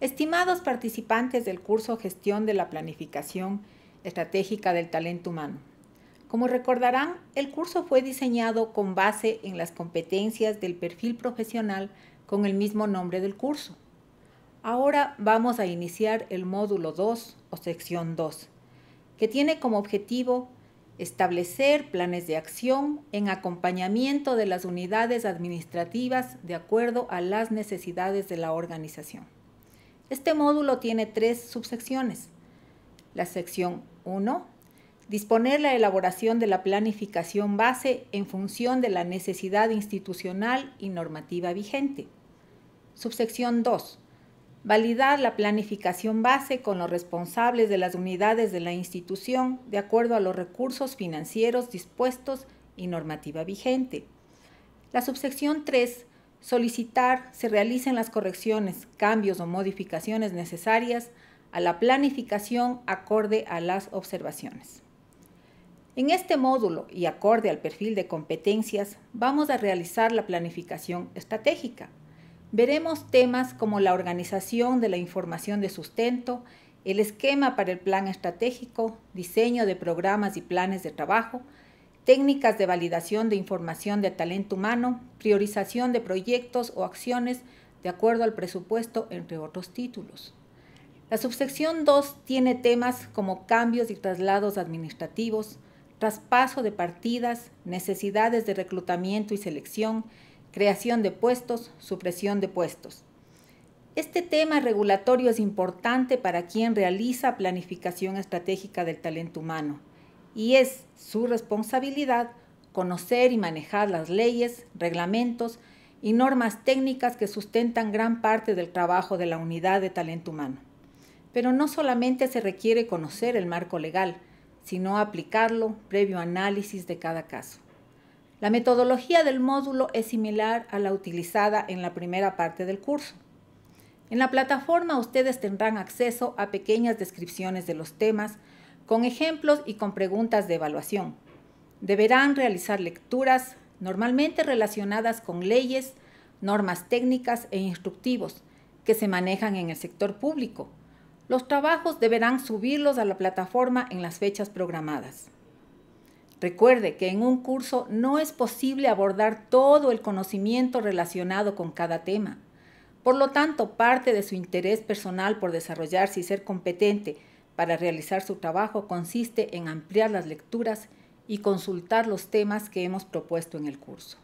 Estimados participantes del curso Gestión de la Planificación Estratégica del Talento Humano, como recordarán, el curso fue diseñado con base en las competencias del perfil profesional con el mismo nombre del curso. Ahora vamos a iniciar el módulo 2 o sección 2, que tiene como objetivo establecer planes de acción en acompañamiento de las unidades administrativas de acuerdo a las necesidades de la organización. Este módulo tiene tres subsecciones. La sección 1, disponer la elaboración de la planificación base en función de la necesidad institucional y normativa vigente. Subsección 2, validar la planificación base con los responsables de las unidades de la institución de acuerdo a los recursos financieros dispuestos y normativa vigente. La subsección 3 solicitar se realicen las correcciones, cambios o modificaciones necesarias a la planificación acorde a las observaciones. En este módulo y acorde al perfil de competencias, vamos a realizar la planificación estratégica. Veremos temas como la organización de la información de sustento, el esquema para el plan estratégico, diseño de programas y planes de trabajo, técnicas de validación de información de talento humano, priorización de proyectos o acciones de acuerdo al presupuesto, entre otros títulos. La subsección 2 tiene temas como cambios y traslados administrativos, traspaso de partidas, necesidades de reclutamiento y selección, creación de puestos, supresión de puestos. Este tema regulatorio es importante para quien realiza planificación estratégica del talento humano y es su responsabilidad conocer y manejar las leyes, reglamentos y normas técnicas que sustentan gran parte del trabajo de la unidad de talento humano. Pero no solamente se requiere conocer el marco legal, sino aplicarlo previo análisis de cada caso. La metodología del módulo es similar a la utilizada en la primera parte del curso. En la plataforma ustedes tendrán acceso a pequeñas descripciones de los temas, con ejemplos y con preguntas de evaluación. Deberán realizar lecturas normalmente relacionadas con leyes, normas técnicas e instructivos que se manejan en el sector público. Los trabajos deberán subirlos a la plataforma en las fechas programadas. Recuerde que en un curso no es posible abordar todo el conocimiento relacionado con cada tema. Por lo tanto, parte de su interés personal por desarrollarse y ser competente para realizar su trabajo consiste en ampliar las lecturas y consultar los temas que hemos propuesto en el curso.